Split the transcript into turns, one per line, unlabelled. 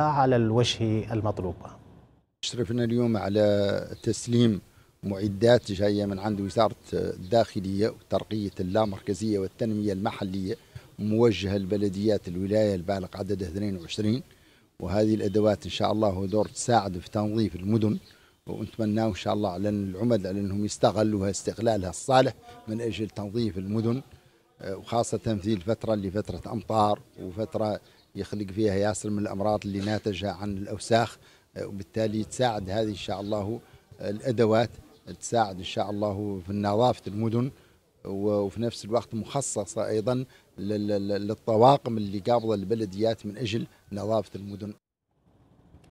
على الوجه المطلوب اشرفنا اليوم على تسليم معدات جايه من عند وزاره الداخليه وترقيه اللامركزيه والتنميه المحليه موجهه لبلديات الولايه البالغ عددها 22 وهذه الادوات ان شاء الله دور تساعد في تنظيف المدن ونتمنى ان شاء الله على العمد على انهم يستغلوها استغلالها الصالح من اجل تنظيف المدن آه، وخاصه في الفتره اللي فتره امطار وفتره يخلق فيها ياسر من الأمراض اللي ناتجة عن الأوساخ آه، وبالتالي تساعد هذه إن شاء الله الأدوات تساعد إن شاء الله في نظافة المدن وفي نفس الوقت مخصصة أيضا للطواقم اللي قابضة البلديات من أجل نظافة المدن